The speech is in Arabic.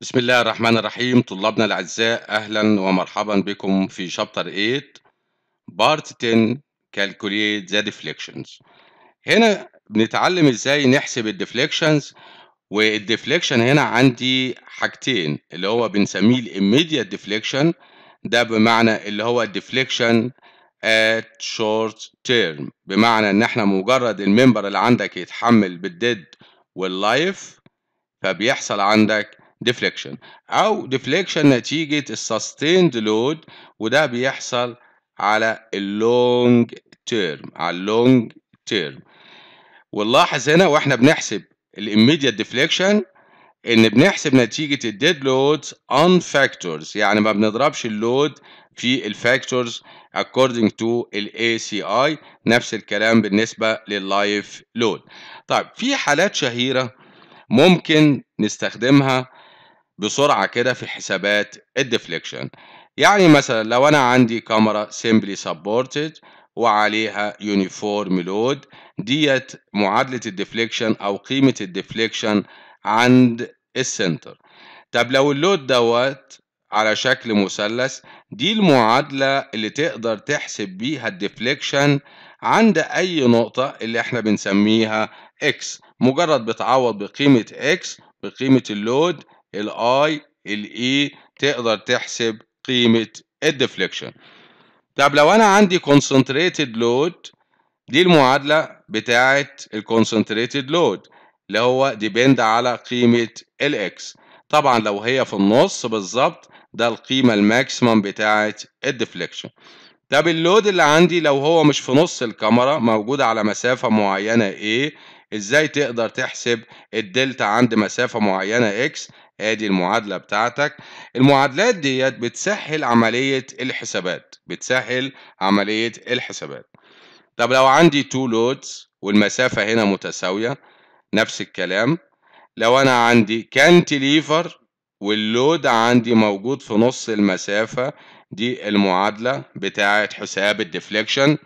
بسم الله الرحمن الرحيم طلابنا الأعزاء أهلا ومرحبا بكم في شابتر 8 بارت 10 Calculate the deflections هنا بنتعلم ازاي نحسب الديفليكشنز والديفليكشن هنا عندي حاجتين اللي هو بنسميه الاميديت ديفليكشن ده بمعنى اللي هو الديفليكشن at short term بمعنى ان احنا مجرد الممبر اللي عندك يتحمل بالديد واللايف فبيحصل عندك ديفليكشن او ديفليكشن نتيجه السستيند لود وده بيحصل على اللونج تيرم على اللونج تيرم ونلاحظ هنا واحنا بنحسب الاميديت ديفليكشن ان بنحسب نتيجه الديد لود on فاكتورز يعني ما بنضربش اللود في الفاكتورز according to ال ACI نفس الكلام بالنسبه لللايف لود طيب في حالات شهيره ممكن نستخدمها بسرعة كده في حسابات الديفليكشن يعني مثلا لو أنا عندي كاميرا سيمبلي سبورتد وعليها يونيفورم لود ديت معادلة الديفليكشن أو قيمة الديفليكشن عند السنتر طب لو اللود دوت على شكل مثلث دي المعادلة اللي تقدر تحسب بيها الديفليكشن عند أي نقطة اللي احنا بنسميها اكس مجرد بتعوض بقيمة اكس بقيمة اللود الاي الاي e تقدر تحسب قيمه الديفليكشن طب لو انا عندي concentrated load دي المعادله بتاعه الكونسنتريتد لود اللي هو ديبند على قيمه الاكس طبعا لو هي في النص بالظبط ده القيمه الماكسيمم بتاعه الديفليكشن طب اللود اللي عندي لو هو مش في نص الكاميرا موجود على مسافه معينه A ازاي تقدر تحسب الدلتا عند مسافة معينة اكس ادي المعادلة بتاعتك المعادلات ديت بتسهل عملية الحسابات بتسهل عملية الحسابات طب لو عندي تو لودز والمسافة هنا متساوية نفس الكلام لو انا عندي كانتليفر واللود عندي موجود في نص المسافة دي المعادلة بتاعت حساب الديفليكشن